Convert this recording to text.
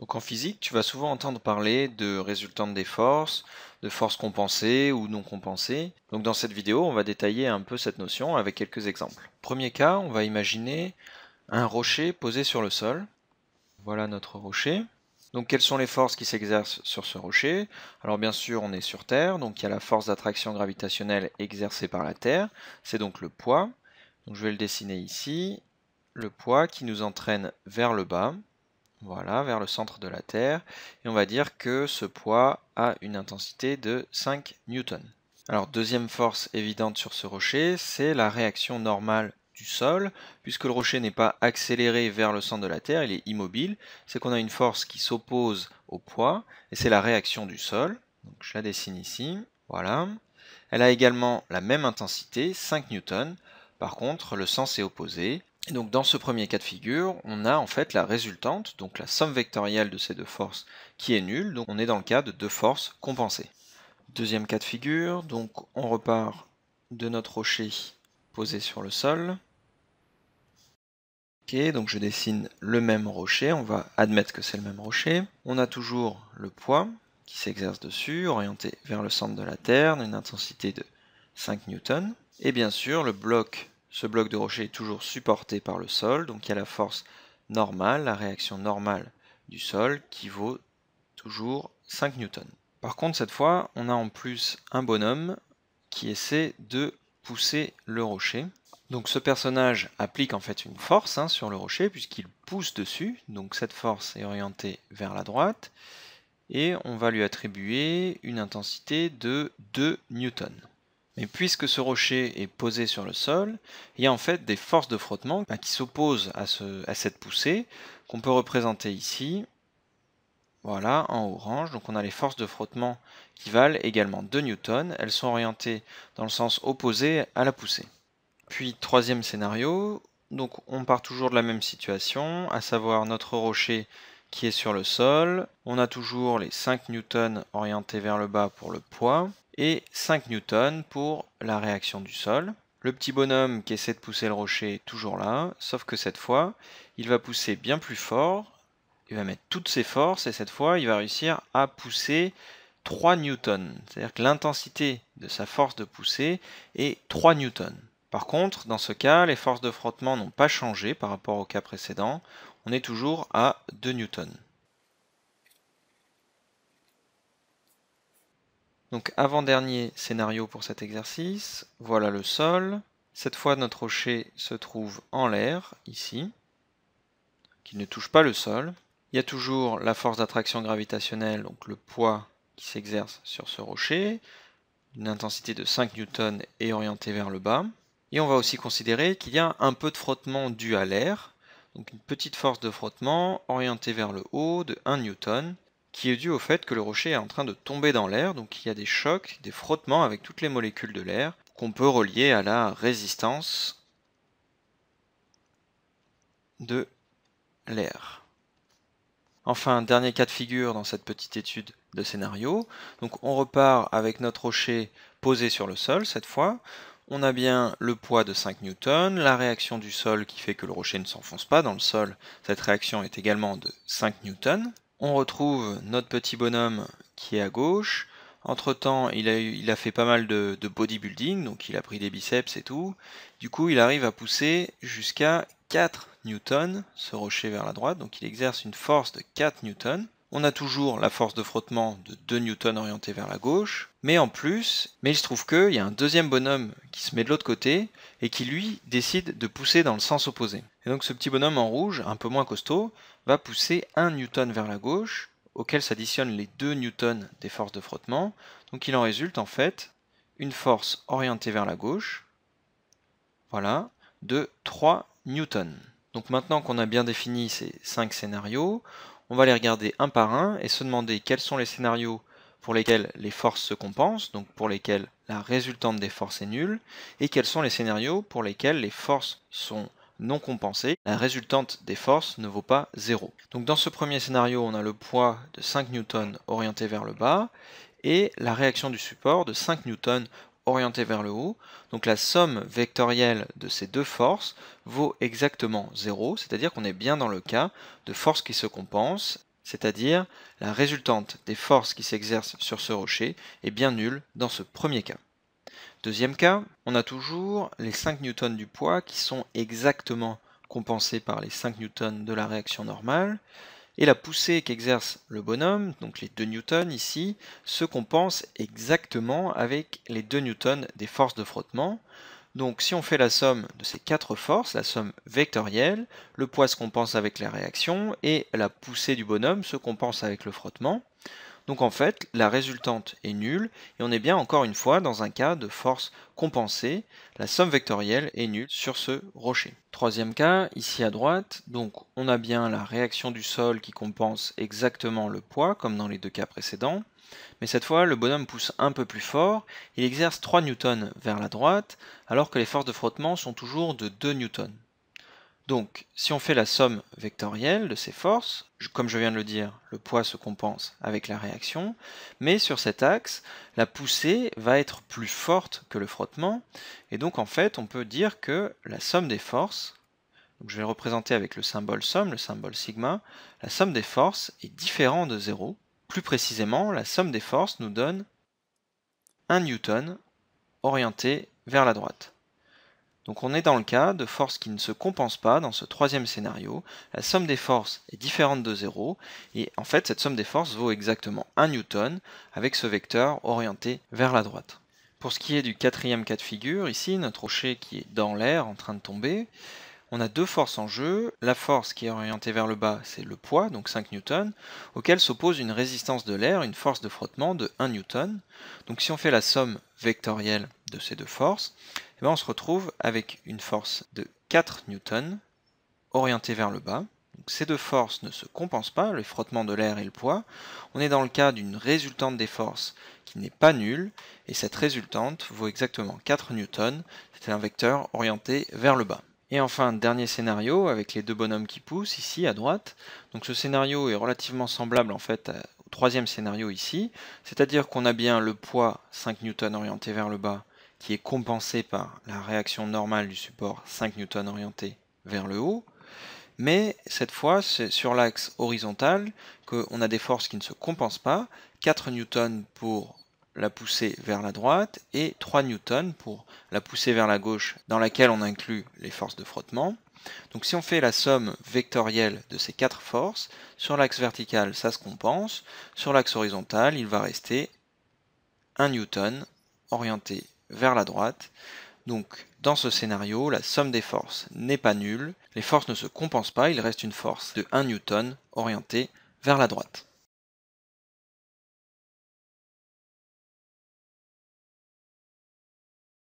Donc en physique, tu vas souvent entendre parler de résultante des forces, de forces compensées ou non compensées. Donc dans cette vidéo, on va détailler un peu cette notion avec quelques exemples. Premier cas, on va imaginer un rocher posé sur le sol. Voilà notre rocher. Donc quelles sont les forces qui s'exercent sur ce rocher Alors bien sûr, on est sur Terre, donc il y a la force d'attraction gravitationnelle exercée par la Terre, c'est donc le poids. je vais le dessiner ici, le poids qui nous entraîne vers le bas voilà, vers le centre de la Terre, et on va dire que ce poids a une intensité de 5 newtons. Alors deuxième force évidente sur ce rocher, c'est la réaction normale du sol, puisque le rocher n'est pas accéléré vers le centre de la Terre, il est immobile, c'est qu'on a une force qui s'oppose au poids, et c'est la réaction du sol, donc je la dessine ici, voilà. Elle a également la même intensité, 5 newtons, par contre le sens est opposé, donc dans ce premier cas de figure, on a en fait la résultante, donc la somme vectorielle de ces deux forces qui est nulle, donc on est dans le cas de deux forces compensées. Deuxième cas de figure, donc on repart de notre rocher posé sur le sol. Ok, donc je dessine le même rocher, on va admettre que c'est le même rocher. On a toujours le poids qui s'exerce dessus, orienté vers le centre de la Terre, une intensité de 5 N, Et bien sûr, le bloc ce bloc de rocher est toujours supporté par le sol, donc il y a la force normale, la réaction normale du sol qui vaut toujours 5 newtons. Par contre, cette fois, on a en plus un bonhomme qui essaie de pousser le rocher. Donc ce personnage applique en fait une force hein, sur le rocher puisqu'il pousse dessus, donc cette force est orientée vers la droite, et on va lui attribuer une intensité de 2 newtons. Et puisque ce rocher est posé sur le sol, il y a en fait des forces de frottement ben, qui s'opposent à, à cette poussée, qu'on peut représenter ici, voilà, en orange. Donc on a les forces de frottement qui valent également 2 newtons. Elles sont orientées dans le sens opposé à la poussée. Puis troisième scénario, donc on part toujours de la même situation, à savoir notre rocher qui est sur le sol. On a toujours les 5 newtons orientés vers le bas pour le poids et 5 newtons pour la réaction du sol. Le petit bonhomme qui essaie de pousser le rocher est toujours là, sauf que cette fois, il va pousser bien plus fort, il va mettre toutes ses forces, et cette fois, il va réussir à pousser 3 newtons. C'est-à-dire que l'intensité de sa force de poussée est 3 newtons. Par contre, dans ce cas, les forces de frottement n'ont pas changé par rapport au cas précédent, on est toujours à 2 newtons. Donc avant-dernier scénario pour cet exercice, voilà le sol. Cette fois notre rocher se trouve en l'air, ici, qui ne touche pas le sol. Il y a toujours la force d'attraction gravitationnelle, donc le poids qui s'exerce sur ce rocher, une intensité de 5 N et orientée vers le bas. Et on va aussi considérer qu'il y a un peu de frottement dû à l'air, donc une petite force de frottement orientée vers le haut de 1 newton, qui est dû au fait que le rocher est en train de tomber dans l'air, donc il y a des chocs, des frottements avec toutes les molécules de l'air, qu'on peut relier à la résistance de l'air. Enfin, dernier cas de figure dans cette petite étude de scénario. Donc on repart avec notre rocher posé sur le sol cette fois. On a bien le poids de 5 newtons, la réaction du sol qui fait que le rocher ne s'enfonce pas dans le sol. Cette réaction est également de 5 newtons. On retrouve notre petit bonhomme qui est à gauche. Entre temps, il a, fait pas mal de, de, bodybuilding, donc il a pris des biceps et tout. Du coup, il arrive à pousser jusqu'à 4 newtons ce rocher vers la droite, donc il exerce une force de 4 newtons on a toujours la force de frottement de 2 newtons orientée vers la gauche, mais en plus, mais il se trouve qu'il y a un deuxième bonhomme qui se met de l'autre côté et qui lui décide de pousser dans le sens opposé. Et donc ce petit bonhomme en rouge, un peu moins costaud, va pousser 1 newton vers la gauche, auquel s'additionnent les 2 newtons des forces de frottement, donc il en résulte en fait une force orientée vers la gauche, voilà, de 3 newtons. Donc maintenant qu'on a bien défini ces 5 scénarios, on va les regarder un par un et se demander quels sont les scénarios pour lesquels les forces se compensent, donc pour lesquels la résultante des forces est nulle, et quels sont les scénarios pour lesquels les forces sont non compensées, la résultante des forces ne vaut pas 0. Donc dans ce premier scénario, on a le poids de 5 N orienté vers le bas, et la réaction du support de 5 newtons orienté vers le haut. Donc la somme vectorielle de ces deux forces vaut exactement 0, c'est-à-dire qu'on est bien dans le cas de forces qui se compensent, c'est-à-dire la résultante des forces qui s'exercent sur ce rocher est bien nulle dans ce premier cas. Deuxième cas, on a toujours les 5 newtons du poids qui sont exactement compensés par les 5 newtons de la réaction normale. Et la poussée qu'exerce le bonhomme, donc les 2 newtons ici, se compense exactement avec les 2 newtons des forces de frottement. Donc si on fait la somme de ces quatre forces, la somme vectorielle, le poids se compense avec la réaction et la poussée du bonhomme se compense avec le frottement. Donc en fait, la résultante est nulle, et on est bien encore une fois dans un cas de force compensée, la somme vectorielle est nulle sur ce rocher. Troisième cas, ici à droite, donc on a bien la réaction du sol qui compense exactement le poids, comme dans les deux cas précédents, mais cette fois, le bonhomme pousse un peu plus fort, il exerce 3 newtons vers la droite, alors que les forces de frottement sont toujours de 2 newtons. Donc, si on fait la somme vectorielle de ces forces, comme je viens de le dire, le poids se compense avec la réaction, mais sur cet axe, la poussée va être plus forte que le frottement, et donc en fait, on peut dire que la somme des forces, je vais le représenter avec le symbole somme, le symbole sigma, la somme des forces est différente de 0. Plus précisément, la somme des forces nous donne 1 newton orienté vers la droite. Donc on est dans le cas de forces qui ne se compensent pas dans ce troisième scénario. La somme des forces est différente de 0, et en fait cette somme des forces vaut exactement 1 newton avec ce vecteur orienté vers la droite. Pour ce qui est du quatrième cas de figure, ici notre rocher qui est dans l'air en train de tomber, on a deux forces en jeu. La force qui est orientée vers le bas, c'est le poids, donc 5 newtons, auquel s'oppose une résistance de l'air, une force de frottement de 1 newton. Donc si on fait la somme vectorielle de ces deux forces, eh ben, on se retrouve avec une force de 4 newtons orientée vers le bas. ces deux forces ne se compensent pas, le frottement de l'air et le poids. On est dans le cas d'une résultante des forces qui n'est pas nulle, et cette résultante vaut exactement 4 newtons, c'est un vecteur orienté vers le bas. Et enfin, dernier scénario avec les deux bonhommes qui poussent ici à droite. Donc ce scénario est relativement semblable en fait au troisième scénario ici, c'est-à-dire qu'on a bien le poids 5 newtons orienté vers le bas qui est compensée par la réaction normale du support 5 N orienté vers le haut, mais cette fois c'est sur l'axe horizontal qu'on a des forces qui ne se compensent pas, 4 N pour la poussée vers la droite et 3 N pour la poussée vers la gauche dans laquelle on inclut les forces de frottement. Donc si on fait la somme vectorielle de ces 4 forces, sur l'axe vertical ça se compense, sur l'axe horizontal il va rester 1 Newton orienté vers la droite. Donc dans ce scénario, la somme des forces n'est pas nulle, les forces ne se compensent pas, il reste une force de 1 Newton orientée vers la droite.